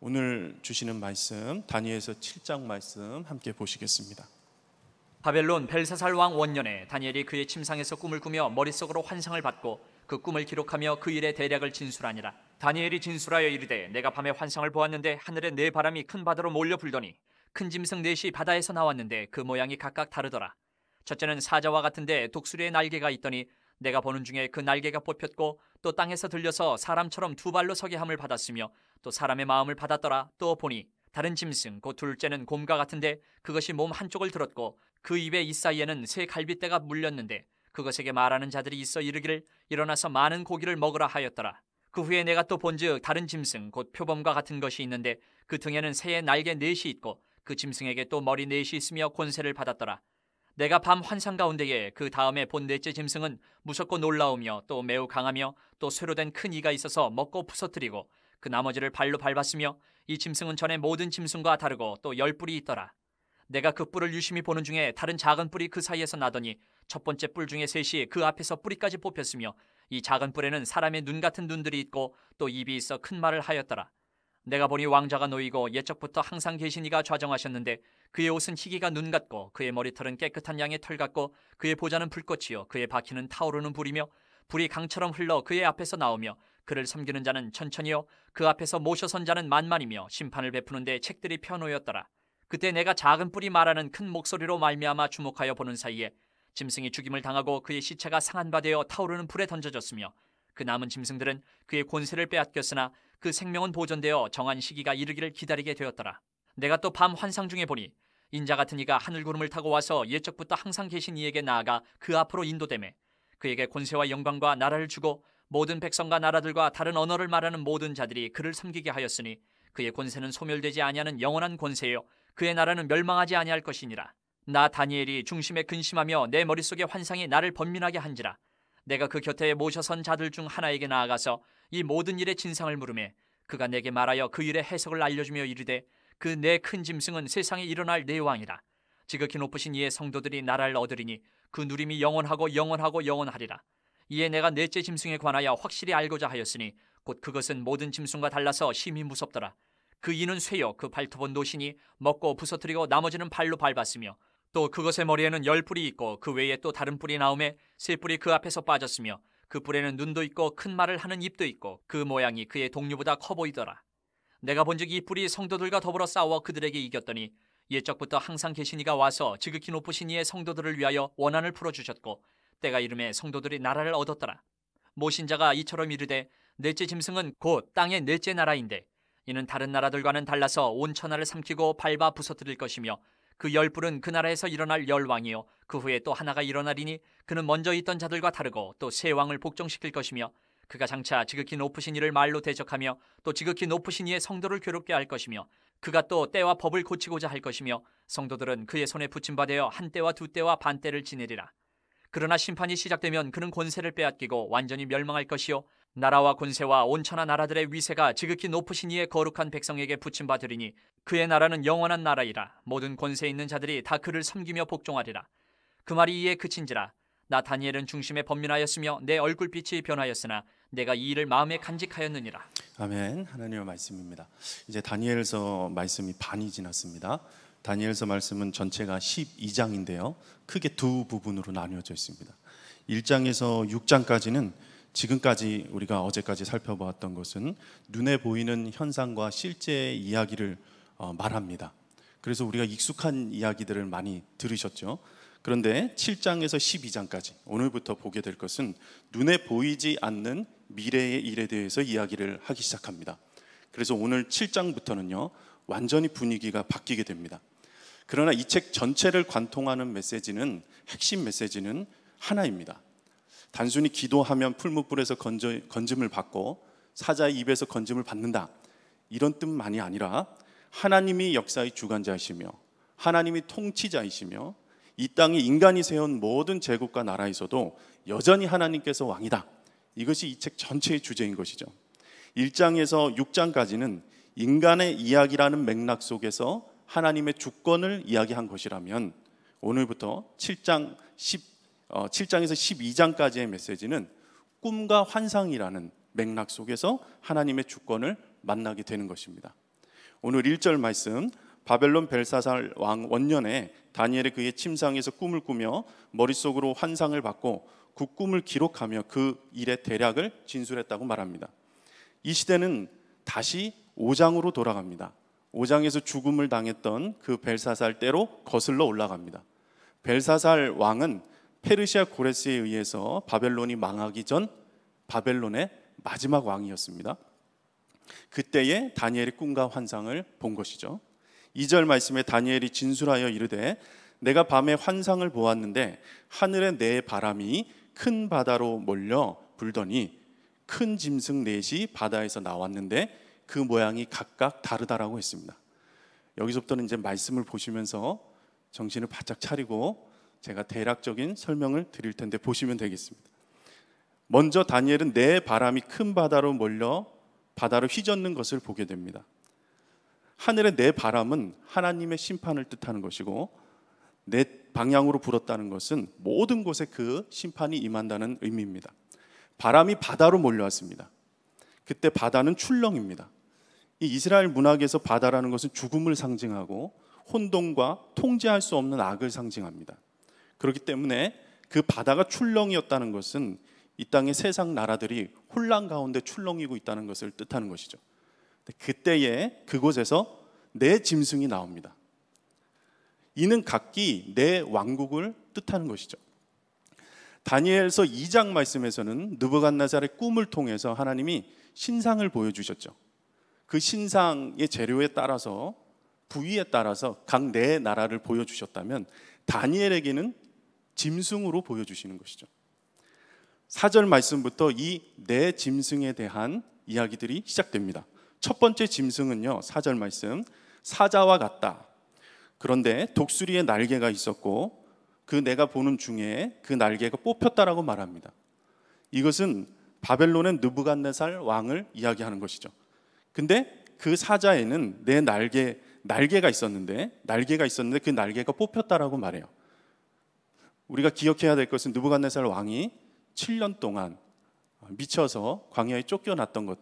오늘 주시는 말씀 다니엘서 7장 말씀 함께 보시겠습니다. 바벨론 벨사살 왕 원년에 다니엘이 그의 침상에서 꿈을 꾸며 머릿속으로 환상을 받고 그 꿈을 기록하며 그 일의 대략을 진술하니라. 다니엘이 진술하여 이르되 내가 밤에 환상을 보았는데 하늘에 네 바람이 큰 바다로 몰려 불더니 큰 짐승 넷이 바다에서 나왔는데 그 모양이 각각 다르더라. 첫째는 사자와 같은데 독수리의 날개가 있더니 내가 보는 중에 그 날개가 뽑혔고 또 땅에서 들려서 사람처럼 두 발로 서게 함을 받았으며 또 사람의 마음을 받았더라 또 보니 다른 짐승 곧 둘째는 곰과 같은데 그것이 몸 한쪽을 들었고 그 입의 이사이에는 새 갈빗대가 물렸는데 그것에게 말하는 자들이 있어 이르기를 일어나서 많은 고기를 먹으라 하였더라 그 후에 내가 또 본즉 다른 짐승 곧 표범과 같은 것이 있는데 그 등에는 새의 날개 넷이 있고 그 짐승에게 또 머리 넷이 있으며 권세를 받았더라 내가 밤 환상 가운데에 그 다음에 본 넷째 짐승은 무섭고 놀라우며 또 매우 강하며 또 쇠로 된 큰 이가 있어서 먹고 부서뜨리고 그 나머지를 발로 밟았으며 이 짐승은 전에 모든 짐승과 다르고 또 열 뿔이 있더라. 내가 그 뿔을 유심히 보는 중에 다른 작은 뿔이 그 사이에서 나더니 첫 번째 뿔 중에 셋이 그 앞에서 뿌리까지 뽑혔으며 이 작은 뿔에는 사람의 눈 같은 눈들이 있고 또 입이 있어 큰 말을 하였더라. 내가 보니 왕자가 놓이고 예적부터 항상 계신 이가 좌정하셨는데 그의 옷은 희기가 눈 같고 그의 머리털은 깨끗한 양의 털 같고 그의 보좌는 불꽃이요 그의 바퀴는 타오르는 불이며 불이 강처럼 흘러 그의 앞에서 나오며 그를 섬기는 자는 천천히요 그 앞에서 모셔선 자는 만만이며 심판을 베푸는데 책들이 펴놓였더라 그때 내가 작은 뿔이 말하는 큰 목소리로 말미암아 주목하여 보는 사이에 짐승이 죽임을 당하고 그의 시체가 상한바 되어 타오르는 불에 던져졌으며 그 남은 짐승들은 그의 권세를 빼앗겼으나 그 생명은 보존되어 정한 시기가 이르기를 기다리게 되었더라. 내가 또 밤 환상 중에 보니 인자 같은 이가 하늘 구름을 타고 와서 예적부터 항상 계신 이에게 나아가 그 앞으로 인도됨에 그에게 권세와 영광과 나라를 주고 모든 백성과 나라들과 다른 언어를 말하는 모든 자들이 그를 섬기게 하였으니 그의 권세는 소멸되지 아니하는 영원한 권세요 그의 나라는 멸망하지 아니할 것이니라 나 다니엘이 중심에 근심하며 내 머릿속에 환상이 나를 번민하게 한지라 내가 그 곁에 모셔선 자들 중 하나에게 나아가서 이 모든 일의 진상을 물음에 그가 내게 말하여 그 일의 해석을 알려주며 이르되 그 내 큰 짐승은 세상에 일어날 내 왕이라 지극히 높으신 이의 성도들이 나라를 얻으리니 그 누림이 영원하고 영원하고 영원하리라 이에 내가 넷째 짐승에 관하여 확실히 알고자 하였으니 곧 그것은 모든 짐승과 달라서 심히 무섭더라 그 이는 쇠요 그 발톱은 노신이 먹고 부서뜨리고 나머지는 발로 밟았으며 또 그것의 머리에는 열 뿔이 있고 그 외에 또 다른 뿔이 나오매 세 뿔이 그 앞에서 빠졌으며 그 뿔에는 눈도 있고 큰 말을 하는 입도 있고 그 모양이 그의 동료보다커 보이더라. 내가 본즉 이 뿔이 성도들과 더불어 싸워 그들에게 이겼더니 예적부터 항상 계신 이가 와서 지극히 높으신 이의 성도들을 위하여 원한을 풀어주셨고 때가 이름에 성도들이 나라를 얻었더라. 모신자가 이처럼 이르되 넷째 짐승은 곧 땅의 넷째 나라인데 이는 다른 나라들과는 달라서 온 천하를 삼키고 밟아 부서뜨릴 것이며 그 열불은 그 나라에서 일어날 열왕이요 그 후에 또 하나가 일어나리니 그는 먼저 있던 자들과 다르고 또 세 왕을 복종시킬 것이며 그가 장차 지극히 높으신 이를 말로 대적하며 또 지극히 높으신 이의 성도를 괴롭게 할 것이며 그가 또 때와 법을 고치고자 할 것이며 성도들은 그의 손에 붙임바되어 한 때와 두 때와 반 때를 지내리라. 그러나 심판이 시작되면 그는 권세를 빼앗기고 완전히 멸망할 것이요 나라와 군세와 온천하 나라들의 위세가 지극히 높으신 이의 거룩한 백성에게 붙임받으리니 그의 나라는 영원한 나라이라 모든 권세 있는 자들이 다 그를 섬기며 복종하리라 그 말이 이에 그친지라 나 다니엘은 중심에 범민하였으며 내 얼굴빛이 변하였으나 내가 이 일을 마음에 간직하였느니라 아멘 하나님의 말씀입니다 이제 다니엘서 말씀이 반이 지났습니다 다니엘서 말씀은 전체가 12장인데요 크게 두 부분으로 나뉘어져 있습니다 1장에서 6장까지는 지금까지 우리가 어제까지 살펴보았던 것은 눈에 보이는 현상과 실제 이야기를 어, 말합니다. 그래서 우리가 익숙한 이야기들을 많이 들으셨죠. 그런데 7장에서 12장까지 오늘부터 보게 될 것은 눈에 보이지 않는 미래의 일에 대해서 이야기를 하기 시작합니다. 그래서 오늘 7장부터는요. 완전히 분위기가 바뀌게 됩니다. 그러나 이 책 전체를 관통하는 메시지는 핵심 메시지는 하나입니다. 단순히 기도하면 풀무불에서 건져, 건짐을 받고 사자의 입에서 건짐을 받는다. 이런 뜻만이 아니라 하나님이 역사의 주관자이시며 하나님이 통치자이시며 이 땅에 인간이 세운 모든 제국과 나라에서도 여전히 하나님께서 왕이다. 이것이 이 책 전체의 주제인 것이죠. 1장에서 6장까지는 인간의 이야기라는 맥락 속에서 하나님의 주권을 이야기한 것이라면 오늘부터 7장 7장에서 어, 12장까지의 메시지는 꿈과 환상이라는 맥락 속에서 하나님의 주권을 만나게 되는 것입니다. 오늘 1절 말씀 바벨론 벨사살 왕 원년에 다니엘의 그의 침상에서 꿈을 꾸며 머릿속으로 환상을 받고 그 꿈을 기록하며 그 일의 대략을 진술했다고 말합니다. 이 시대는 다시 5장으로 돌아갑니다. 5장에서 죽음을 당했던 그 벨사살 때로 거슬러 올라갑니다. 벨사살 왕은 페르시아 고레스에 의해서 바벨론이 망하기 전 바벨론의 마지막 왕이었습니다. 그때에다니엘이 꿈과 환상을 본 것이죠. 2절 말씀에 다니엘이 진술하여 이르되 내가 밤에 환상을 보았는데 하늘에내 바람이 큰 바다로 몰려 불더니 큰 짐승 넷이 바다에서 나왔는데 그 모양이 각각 다르다라고 했습니다. 여기서부터는 이제 말씀을 보시면서 정신을 바짝 차리고 제가 대략적인 설명을 드릴 텐데 보시면 되겠습니다. 먼저 다니엘은 내 바람이 큰 바다로 몰려 바다로 휘젓는 것을 보게 됩니다. 하늘의 내 바람은 하나님의 심판을 뜻하는 것이고 내 방향으로 불었다는 것은 모든 곳에 그 심판이 임한다는 의미입니다. 바람이 바다로 몰려왔습니다. 그때 바다는 출렁입니다. 이 이스라엘 문학에서 바다라는 것은 죽음을 상징하고 혼돈과 통제할 수 없는 악을 상징합니다. 그렇기 때문에 그 바다가 출렁이었다는 것은 이 땅의 세상 나라들이 혼란 가운데 출렁이고 있다는 것을 뜻하는 것이죠. 그때에 그곳에서 내 짐승이 나옵니다. 이는 각기 내 왕국을 뜻하는 것이죠. 다니엘서 2장 말씀에서는 느부갓나살의 꿈을 통해서 하나님이 신상을 보여주셨죠. 그 신상의 재료에 따라서 부위에 따라서 각 내 나라를 보여주셨다면 다니엘에게는 짐승으로 보여주시는 것이죠. 4절 말씀부터 이 네 짐승에 대한 이야기들이 시작됩니다. 첫 번째 짐승은요, 4절 말씀, 사자와 같다. 그런데 독수리의 날개가 있었고 그 내가 보는 중에 그 날개가 뽑혔다라고 말합니다. 이것은 바벨론의 느부갓네살 왕을 이야기하는 것이죠. 근데 그 사자에는 내 네 날개 날개가 있었는데 날개가 있었는데 그 날개가 뽑혔다라고 말해요. 우리가 기억해야 될 것은 느부갓네살 왕이 7년 동안 미쳐서 광야에 쫓겨났던 것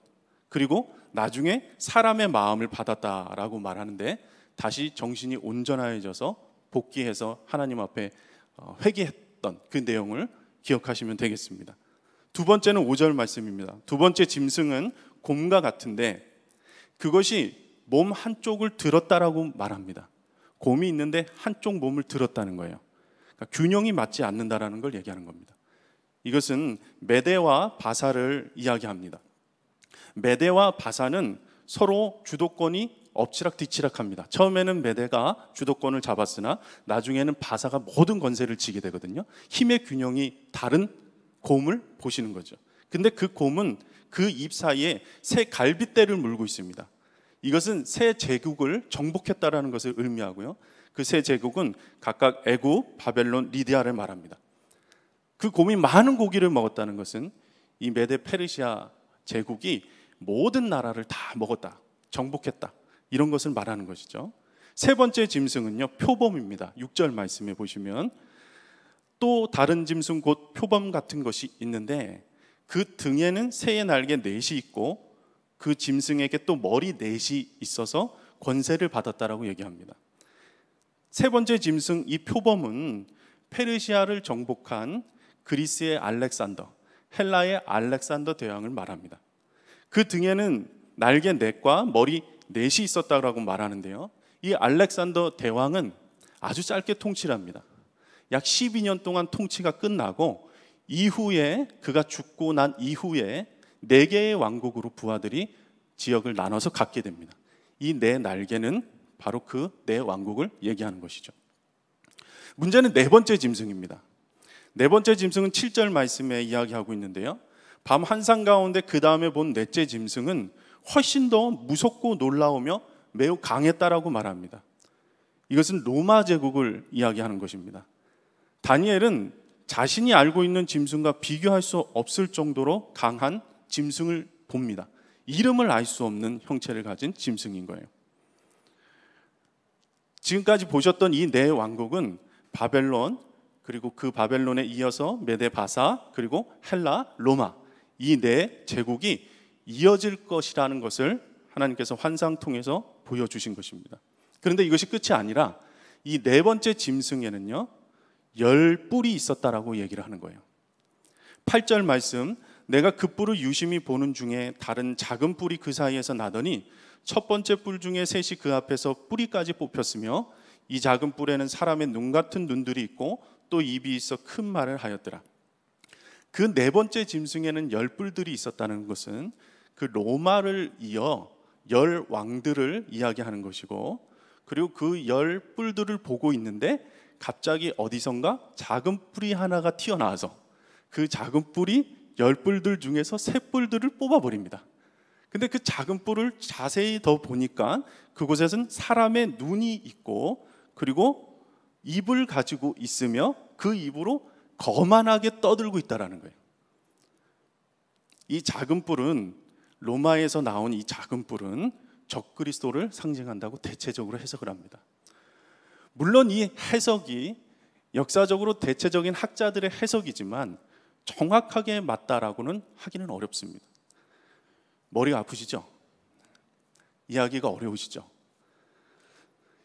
그리고 나중에 사람의 마음을 받았다라고 말하는데 다시 정신이 온전해져서 복귀해서 하나님 앞에 어, 회개했던 그 내용을 기억하시면 되겠습니다. 두 번째는 5절 말씀입니다. 두 번째 짐승은 곰과 같은데 그것이 몸 한쪽을 들었다라고 말합니다. 곰이 있는데 한쪽 몸을 들었다는 거예요. 그러니까 균형이 맞지 않는다라는 걸 얘기하는 겁니다. 이것은 메데와 바사를 이야기합니다. 메데와 바사는 서로 주도권이 엎치락뒤치락합니다. 처음에는 메데가 주도권을 잡았으나 나중에는 바사가 모든 권세를 지게 되거든요. 힘의 균형이 다른 곰을 보시는 거죠. 근데 그 곰은 그 입 사이에 새 갈빗대를 물고 있습니다. 이것은 새 제국을 정복했다라는 것을 의미하고요. 그세 제국은 각각 에구, 바벨론, 리디아를 말합니다. 그 곰이 많은 고기를 먹었다는 것은 이 메데 페르시아 제국이 모든 나라를 다 먹었다, 정복했다 이런 것을 말하는 것이죠. 세 번째 짐승은요 표범입니다. 6절 말씀에 보시면 또 다른 짐승 곧 표범 같은 것이 있는데 그 등에는 새의 날개 넷이 있고 그 짐승에게 또 머리 넷이 있어서 권세를 받았다라고 얘기합니다. 세 번째 짐승 이 표범은 페르시아를 정복한 그리스의 알렉산더, 헬라의 알렉산더 대왕을 말합니다. 그 등에는 날개 넷과 머리 넷이 있었다고 말하는데요. 이 알렉산더 대왕은 아주 짧게 통치를 합니다. 약 12년 동안 통치가 끝나고 이후에 그가 죽고 난 이후에 네 개의 왕국으로 부하들이 지역을 나눠서 갖게 됩니다. 이 네 날개는 바로 그 내 왕국을 얘기하는 것이죠. 문제는 네 번째 짐승입니다. 네 번째 짐승은 7절 말씀에 이야기하고 있는데요. 밤 환상 가운데 그 다음에 본 넷째 짐승은 훨씬 더 무섭고 놀라우며 매우 강했다라고 말합니다. 이것은 로마 제국을 이야기하는 것입니다. 다니엘은 자신이 알고 있는 짐승과 비교할 수 없을 정도로 강한 짐승을 봅니다. 이름을 알 수 없는 형체를 가진 짐승인 거예요. 지금까지 보셨던 이 네 왕국은 바벨론 그리고 그 바벨론에 이어서 메데 바사 그리고 헬라 로마 이 네 제국이 이어질 것이라는 것을 하나님께서 환상 통해서 보여주신 것입니다. 그런데 이것이 끝이 아니라 이 네 번째 짐승에는요 열 뿔이 있었다라고 얘기를 하는 거예요. 8절 말씀 내가 그 뿔을 유심히 보는 중에 다른 작은 뿔이 그 사이에서 나더니 첫 번째 뿔 중에 셋이 그 앞에서 뿌리까지 뽑혔으며 이 작은 뿔에는 사람의 눈 같은 눈들이 있고 또 입이 있어 큰 말을 하였더라. 그 네 번째 짐승에는 열 뿔들이 있었다는 것은 그 로마를 이어 열 왕들을 이야기하는 것이고 그리고 그 열 뿔들을 보고 있는데 갑자기 어디선가 작은 뿔이 하나가 튀어나와서 그 작은 뿔이 열 뿔들 중에서 새 뿔들을 뽑아버립니다. 근데 그 작은 뿔을 자세히 더 보니까 그곳에는 사람의 눈이 있고 그리고 입을 가지고 있으며 그 입으로 거만하게 떠들고 있다라는 거예요. 이 작은 뿔은 로마에서 나온 이 작은 뿔은 적그리스도를 상징한다고 대체적으로 해석을 합니다. 물론 이 해석이 역사적으로 대체적인 학자들의 해석이지만 정확하게 맞다라고는 하기는 어렵습니다. 머리가 아프시죠? 이야기가 어려우시죠?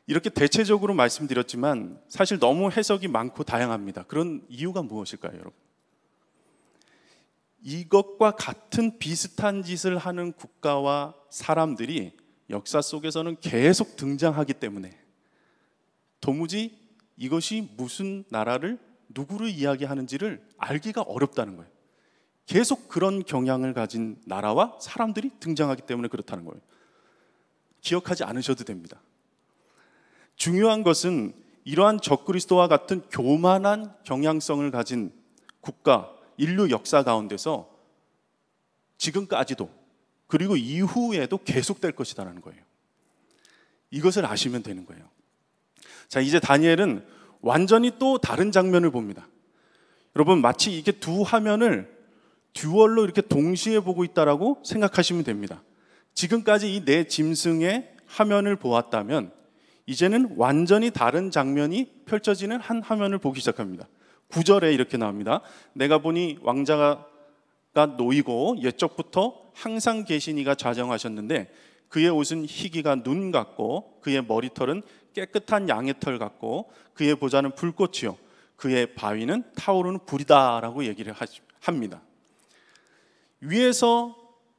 이렇게 대체적으로 말씀드렸지만 사실 너무 해석이 많고 다양합니다. 그런 이유가 무엇일까요, 여러분? 이것과 같은 비슷한 짓을 하는 국가와 사람들이 역사 속에서는 계속 등장하기 때문에 도무지 이것이 무슨 나라를 누구를 이야기하는지를 알기가 어렵다는 거예요. 계속 그런 경향을 가진 나라와 사람들이 등장하기 때문에 그렇다는 거예요. 기억하지 않으셔도 됩니다. 중요한 것은 이러한 적그리스도와 같은 교만한 경향성을 가진 국가, 인류 역사 가운데서 지금까지도 그리고 이후에도 계속될 것이다라는 거예요. 이것을 아시면 되는 거예요. 자, 이제 다니엘은 완전히 또 다른 장면을 봅니다. 여러분, 마치 이게 두 화면을 듀얼로 이렇게 동시에 보고 있다라고 생각하시면 됩니다. 지금까지 이네 짐승의 화면을 보았다면 이제는 완전히 다른 장면이 펼쳐지는 한 화면을 보기 시작합니다. 구절에 이렇게 나옵니다. 내가 보니 왕자가 놓이고 옛적부터 항상 계신 이가 좌정하셨는데 그의 옷은 희기가 눈 같고 그의 머리털은 깨끗한 양의 털 같고 그의 보좌는 불꽃이요 그의 바위는 타오르는 불이다라고 얘기를 합니다. 위에서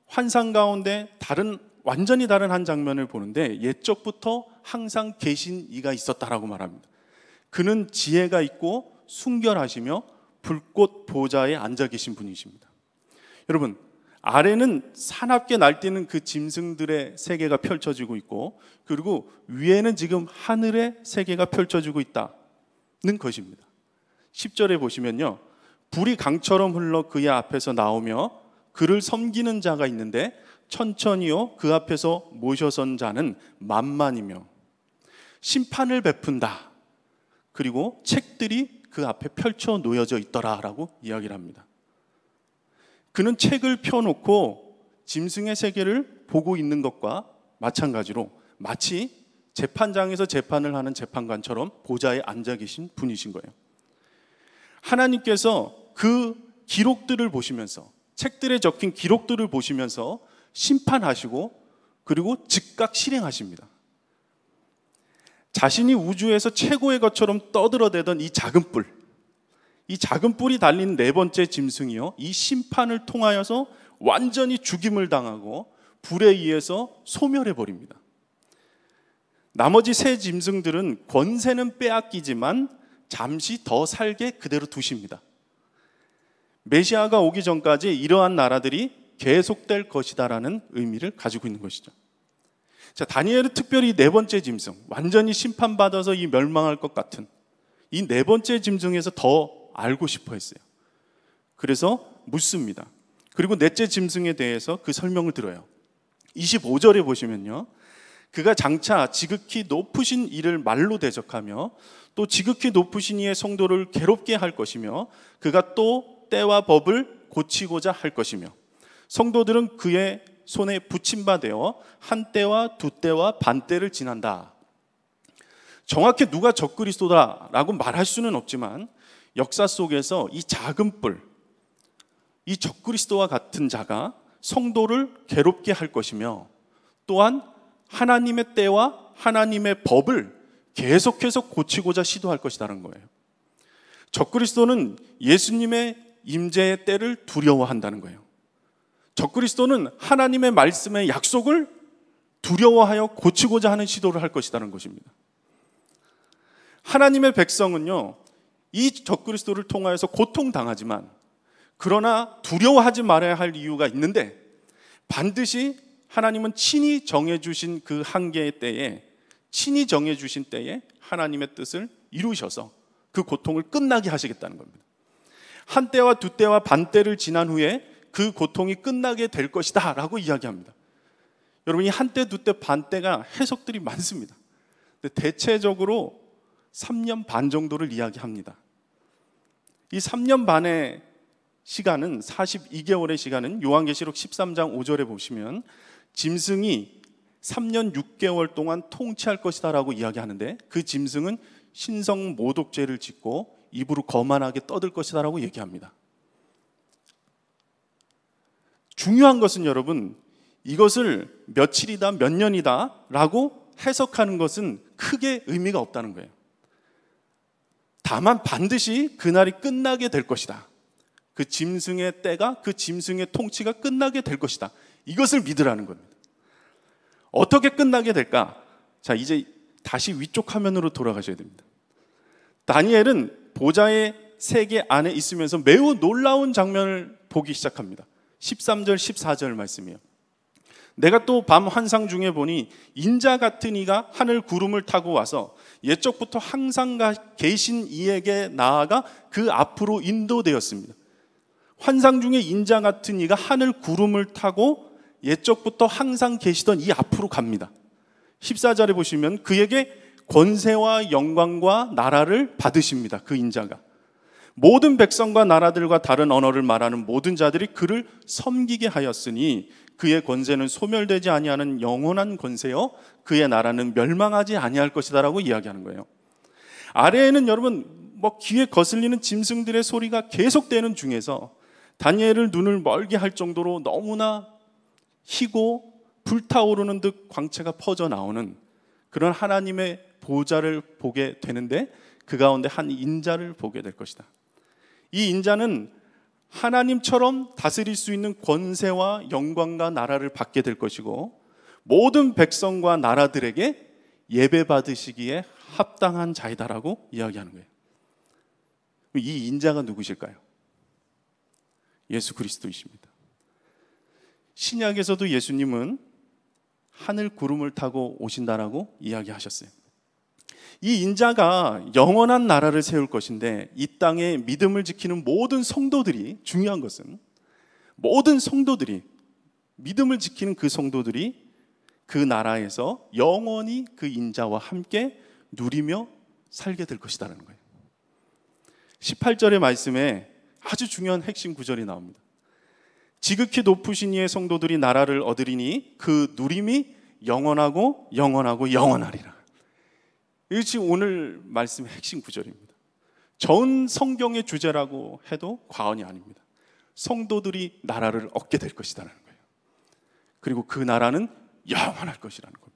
환상 가운데 다른 완전히 다른 한 장면을 보는데 옛적부터 항상 계신 이가 있었다라고 말합니다. 그는 지혜가 있고 순결하시며 불꽃 보좌에 앉아 계신 분이십니다. 여러분, 아래는 사납게 날뛰는 그 짐승들의 세계가 펼쳐지고 있고 그리고 위에는 지금 하늘의 세계가 펼쳐지고 있다는 것입니다. 10절에 보시면요. 불이 강처럼 흘러 그의 앞에서 나오며 그를 섬기는 자가 있는데 천천히요 그 앞에서 모셔선 자는 만만이며 심판을 베푼다. 그리고 책들이 그 앞에 펼쳐 놓여져 있더라라고 이야기를 합니다. 그는 책을 펴놓고 짐승의 세계를 보고 있는 것과 마찬가지로 마치 재판장에서 재판을 하는 재판관처럼 보좌에 앉아 계신 분이신 거예요. 하나님께서 그 기록들을 보시면서 책들에 적힌 기록들을 보시면서 심판하시고 그리고 즉각 실행하십니다. 자신이 우주에서 최고의 것처럼 떠들어대던 이 작은 뿔, 이 작은 뿔이 달린 네 번째 짐승이요. 이 심판을 통하여서 완전히 죽임을 당하고 불에 의해서 소멸해 버립니다. 나머지 세 짐승들은 권세는 빼앗기지만 잠시 더 살게 그대로 두십니다. 메시아가 오기 전까지 이러한 나라들이 계속될 것이다라는 의미를 가지고 있는 것이죠. 자, 다니엘의 특별히 네 번째 짐승, 완전히 심판받아서 이 멸망할 것 같은 이 네 번째 짐승에서 더 알고 싶어 했어요. 그래서 묻습니다. 그리고 넷째 짐승에 대해서 그 설명을 들어요. 25절에 보시면요. 그가 장차 지극히 높으신 이를 말로 대적하며 또 지극히 높으신 이의 성도를 괴롭게 할 것이며 그가 또 때와 법을 고치고자 할 것이며 성도들은 그의 손에 붙임바 되어 한 때와 두 때와 반 때를 지난다. 정확히 누가 적그리스도다라고 말할 수는 없지만 역사 속에서 이 작은 뿔, 이 적그리스도와 같은 자가 성도를 괴롭게 할 것이며 또한 하나님의 때와 하나님의 법을 계속해서 고치고자 시도할 것이라는 거예요. 적그리스도는 예수님의 임재의 때를 두려워한다는 거예요. 적그리스도는 하나님의 말씀의 약속을 두려워하여 고치고자 하는 시도를 할 것이라는 것입니다. 하나님의 백성은요. 이 적그리스도를 통하여서 고통당하지만 그러나 두려워하지 말아야 할 이유가 있는데 반드시 하나님은 친히 정해 주신 그 한계의 때에 친히 정해 주신 때에 하나님의 뜻을 이루셔서 그 고통을 끝나게 하시겠다는 겁니다. 한 때와 두 때와 반 때를 지난 후에 그 고통이 끝나게 될 것이다 라고 이야기합니다. 여러분이 한 때, 두 때, 반 때가 해석들이 많습니다. 근데 대체적으로 3년 반 정도를 이야기합니다. 이 3년 반의 시간은 42개월의 시간은 요한계시록 13장 5절에 보시면 짐승이 3년 6개월 동안 통치할 것이다라고 이야기하는데 그 짐승은 신성 모독죄를 짓고 입으로 거만하게 떠들 것이다라고 얘기합니다. 중요한 것은 여러분 이것을 며칠이다 몇 년이다라고 해석하는 것은 크게 의미가 없다는 거예요. 다만 반드시 그날이 끝나게 될 것이다. 그 짐승의 때가 그 짐승의 통치가 끝나게 될 것이다. 이것을 믿으라는 겁니다. 어떻게 끝나게 될까? 자, 이제 다시 위쪽 화면으로 돌아가셔야 됩니다. 다니엘은 보좌의 세계 안에 있으면서 매우 놀라운 장면을 보기 시작합니다. 13절, 14절 말씀이에요. 내가 또 밤 환상 중에 보니 인자 같은 이가 하늘 구름을 타고 와서 예적부터 항상 계신 이에게 나아가 그 앞으로 인도되었습니다. 환상 중에 인자 같은 이가 하늘 구름을 타고 예적부터 항상 계시던 이 앞으로 갑니다. 14절에 보시면 그에게 권세와 영광과 나라를 받으십니다. 그 인자가. 모든 백성과 나라들과 다른 언어를 말하는 모든 자들이 그를 섬기게 하였으니 그의 권세는 소멸되지 아니하는 영원한 권세요 그의 나라는 멸망하지 아니할 것이다라고 이야기하는 거예요. 아래에는 여러분 뭐 귀에 거슬리는 짐승들의 소리가 계속되는 중에서 다니엘을 눈을 멀게 할 정도로 너무나 희고 불타오르는 듯 광채가 퍼져 나오는 그런 하나님의 보좌를 보게 되는데 그 가운데 한 인자를 보게 될 것이다. 이 인자는 하나님처럼 다스릴 수 있는 권세와 영광과 나라를 받게 될 것이고 모든 백성과 나라들에게 예배 받으시기에 합당한 자이다라고 이야기하는 거예요. 이 인자가 누구실까요? 예수 그리스도이십니다. 신약에서도 예수님은 하늘 구름을 타고 오신다라고 이야기하셨어요. 이 인자가 영원한 나라를 세울 것인데 이 땅에 믿음을 지키는 모든 성도들이 중요한 것은 모든 성도들이 믿음을 지키는 그 성도들이 그 나라에서 영원히 그 인자와 함께 누리며 살게 될 것이다라는 거예요. 18절의 말씀에 아주 중요한 핵심 구절이 나옵니다. 지극히 높으신 이의 성도들이 나라를 얻으리니 그 누림이 영원하고 영원하고 영원하리라. 이것이 오늘 말씀의 핵심 구절입니다. 전 성경의 주제라고 해도 과언이 아닙니다. 성도들이 나라를 얻게 될 것이라는 거예요. 그리고 그 나라는 영원할 것이라는 겁니다.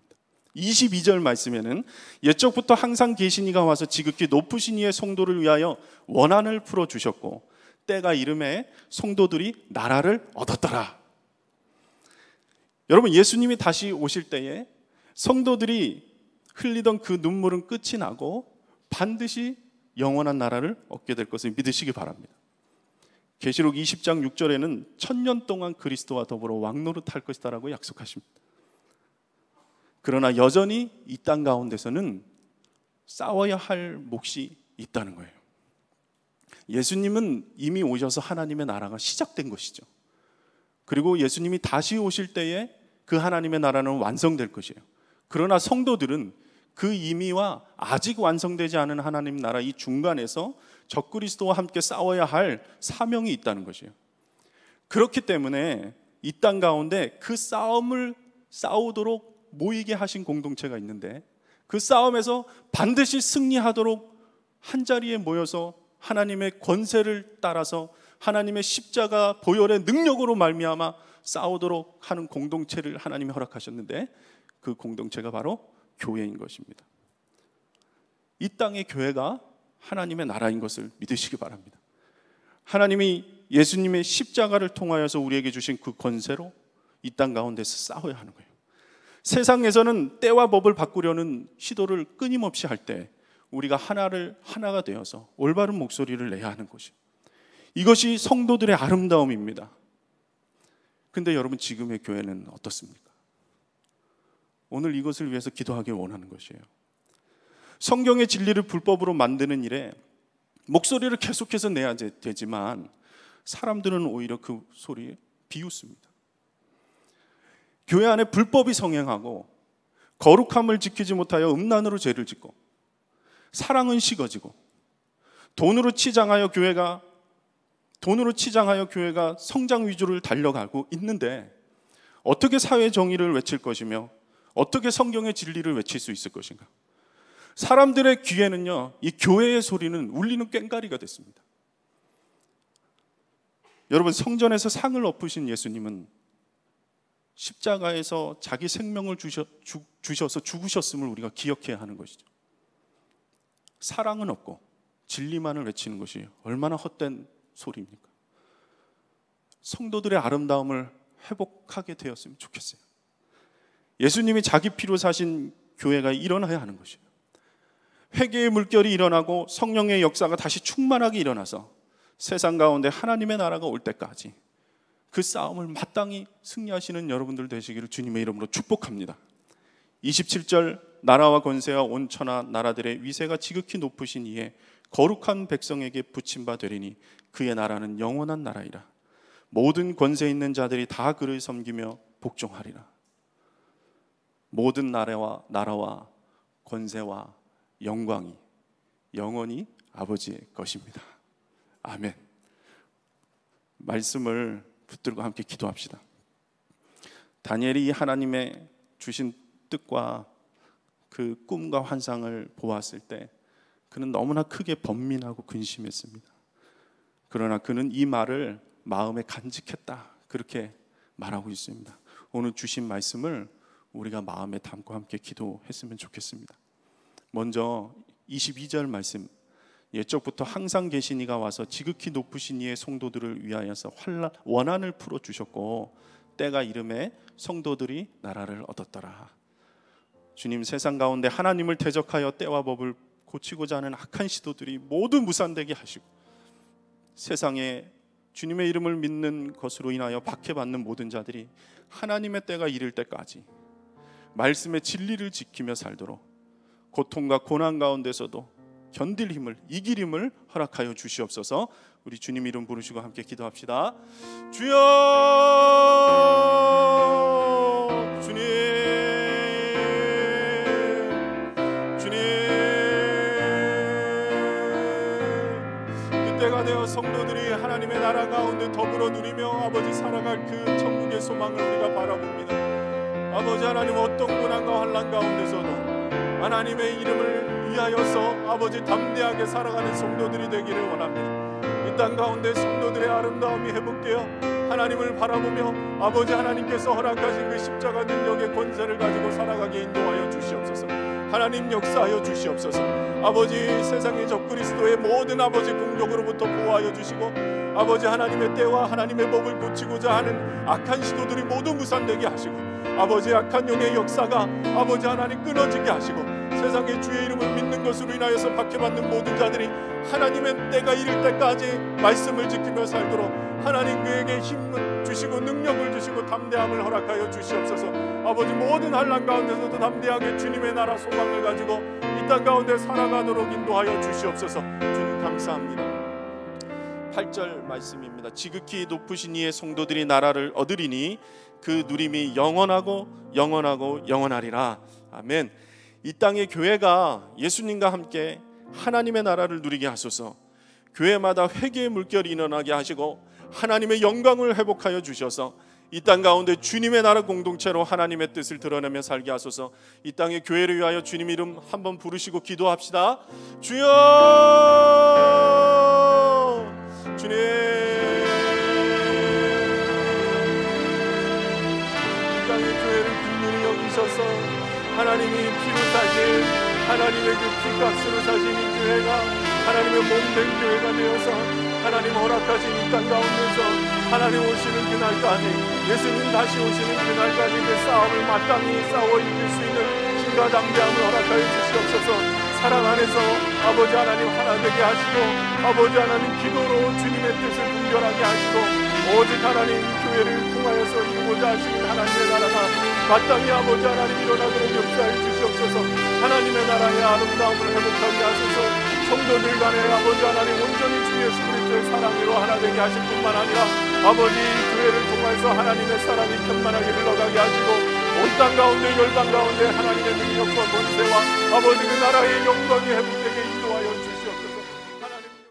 22절 말씀에는 옛적부터 항상 계신 이가 와서 지극히 높으신 이의 성도를 위하여 원한을 풀어 주셨고 때가 이름에 성도들이 나라를 얻었더라. 여러분 예수님이 다시 오실 때에 성도들이 흘리던 그 눈물은 끝이 나고 반드시 영원한 나라를 얻게 될 것을 믿으시기 바랍니다. 계시록 20장 6절에는 천년 동안 그리스도와 더불어 왕노릇할 것이다라고 약속하십니다. 그러나 여전히 이 땅 가운데서는 싸워야 할 몫이 있다는 거예요. 예수님은 이미 오셔서 하나님의 나라가 시작된 것이죠. 그리고 예수님이 다시 오실 때에 그 하나님의 나라는 완성될 것이에요. 그러나 성도들은 그이미와 아직 완성되지 않은 하나님 나라 이 중간에서 적그리스도와 함께 싸워야 할 사명이 있다는 것이에요. 그렇기 때문에 이 땅 가운데 그 싸움을 싸우도록 모이게 하신 공동체가 있는데 그 싸움에서 반드시 승리하도록 한 자리에 모여서 하나님의 권세를 따라서 하나님의 십자가 보혈의 능력으로 말미암아 싸우도록 하는 공동체를 하나님이 허락하셨는데 그 공동체가 바로 교회인 것입니다. 이 땅의 교회가 하나님의 나라인 것을 믿으시기 바랍니다. 하나님이 예수님의 십자가를 통하여서 우리에게 주신 그 권세로 이 땅 가운데서 싸워야 하는 거예요. 세상에서는 때와 법을 바꾸려는 시도를 끊임없이 할 때 우리가 하나를 하나가 되어서 올바른 목소리를 내야 하는 것이 이것이 성도들의 아름다움입니다. 근데 여러분 지금의 교회는 어떻습니까? 오늘 이것을 위해서 기도하길 원하는 것이에요. 성경의 진리를 불법으로 만드는 일에 목소리를 계속해서 내야 되지만 사람들은 오히려 그 소리에 비웃습니다. 교회 안에 불법이 성행하고 거룩함을 지키지 못하여 음란으로 죄를 짓고 사랑은 식어지고 돈으로 치장하여 교회가 돈으로 치장하여 교회가 성장 위주를 달려가고 있는데 어떻게 사회 정의를 외칠 것이며 어떻게 성경의 진리를 외칠 수 있을 것인가? 사람들의 귀에는요, 이 교회의 소리는 울리는 꽹가리가 됐습니다. 여러분, 성전에서 상을 엎으신 예수님은 십자가에서 자기 생명을 주셔, 주, 주셔서 죽으셨음을 우리가 기억해야 하는 것이죠. 사랑은 없고 진리만을 외치는 것이 얼마나 헛된 소리입니까? 성도들의 아름다움을 회복하게 되었으면 좋겠어요. 예수님이 자기 피로 사신 교회가 일어나야 하는 것이에요. 회개의 물결이 일어나고 성령의 역사가 다시 충만하게 일어나서 세상 가운데 하나님의 나라가 올 때까지 그 싸움을 마땅히 승리하시는 여러분들 되시기를 주님의 이름으로 축복합니다. 27절 나라와 권세와 온천하 나라들의 위세가 지극히 높으신 이에 거룩한 백성에게 붙임 바 되리니 그의 나라는 영원한 나라이라 모든 권세 있는 자들이 다 그를 섬기며 복종하리라 모든 나라와 나라와 권세와 영광이 영원히 아버지의 것입니다. 아멘. 말씀을 붙들고 함께 기도합시다. 다니엘이 하나님의 주신 뜻과 그 꿈과 환상을 보았을 때 그는 너무나 크게 번민하고 근심했습니다. 그러나 그는 이 말을 마음에 간직했다. 그렇게 말하고 있습니다. 오늘 주신 말씀을 우리가 마음에 담고 함께 기도했으면 좋겠습니다. 먼저 22절 말씀 예적부터 항상 계신 이가 와서 지극히 높으신 이의 성도들을 위하여서 환란, 원한을 풀어 주셨고 때가 이름에 성도들이 나라를 얻었더라. 주님 세상 가운데 하나님을 대적하여 때와 법을 고치고자 하는 악한 시도들이 모두 무산되게 하시고 세상에 주님의 이름을 믿는 것으로 인하여 박해받는 모든 자들이 하나님의 때가 이를 때까지 말씀의 진리를 지키며 살도록 고통과 고난 가운데서도 견딜 힘을 이길 힘을 허락하여 주시옵소서. 우리 주님 이름 부르시고 함께 기도합시다. 주여 성도들이 하나님의 나라 가운데 더불어 누리며 아버지 살아갈 그 천국의 소망을 우리가 바라봅니다. 아버지 하나님 어떤 고난과 환란 가운데서도 하나님의 이름을 위하여서 아버지 담대하게 살아가는 성도들이 되기를 원합니다. 이 땅 가운데 성도들의 아름다움이 회복되어 하나님을 바라보며 아버지 하나님께서 허락하신 그 십자가 능력의 권세를 가지고 살아가게 인도하여 주시옵소서. 하나님 역사하여 주시옵소서. 아버지 세상의 적그리스도의 모든 아버지 공격으로부터 보호하여 주시고 아버지 하나님의 때와 하나님의 법을 고치고자 하는 악한 시도들이 모두 무산되게 하시고 아버지 약한 용의 역사가 아버지 하나님 끊어지게 하시고 세상의 주의 이름을 믿는 것으로 인하여서 박해받는 모든 자들이 하나님의 때가 이를 때까지 말씀을 지키며 살도록 하나님 그에게 힘을 주시고 능력을 주시고 담대함을 허락하여 주시옵소서 아버지 모든 한란 가운데서도 담대하게 주님의 나라 소망을 가지고 이 땅 가운데 살아가도록 인도하여 주시옵소서 주님 감사합니다 8절 말씀입니다. 지극히 높으신 이의 성도들이 나라를 얻으리니 그 누림이 영원하고 영원하고 영원하리라. 아멘. 이 땅의 교회가 예수님과 함께 하나님의 나라를 누리게 하소서. 교회마다 회개의 물결이 일어나게 하시고 하나님의 영광을 회복하여 주셔서 이 땅 가운데 주님의 나라 공동체로 하나님의 뜻을 드러내며 살게 하소서. 이 땅의 교회를 위하여 주님 이름 한번 부르시고 기도합시다. 주여! 주님 하나님이 피로 사신 하나님의 그 피값으로 사신 이 교회가 하나님의 몸된 교회가 되어서 하나님 허락하신 이땅 가운데서 하나님 오시는 그날까지 예수님 다시 오시는 그날까지 그 싸움을 마땅히 싸워 이길 수 있는 힘과 담대함을 허락하여 주시옵소서 사랑 안에서 아버지 하나님 하나 되게 하시고 아버지 하나님 기도로 주님의 뜻을 분별하게 하시고 오직 하나님 교회를 통하여서 이루고자 하시는 하나님의 나라가 마땅히 아버지 하나님 일어나도록 역사해 주시옵소서 하나님의 나라의 아름다움을 회복하게 하소서 성도들 간에 아버지 하나님 온전히 주 예수 그리스도의 사랑으로 하나 되게 하실 뿐만 아니라 아버지 교회를 통하여서 하나님의 사랑이 편만하게 흘러가게 하시고 온 땅 가운데 열 땅 가운데 하나님의 능력과 권세와 아버지 그 나라의 영광이 회복되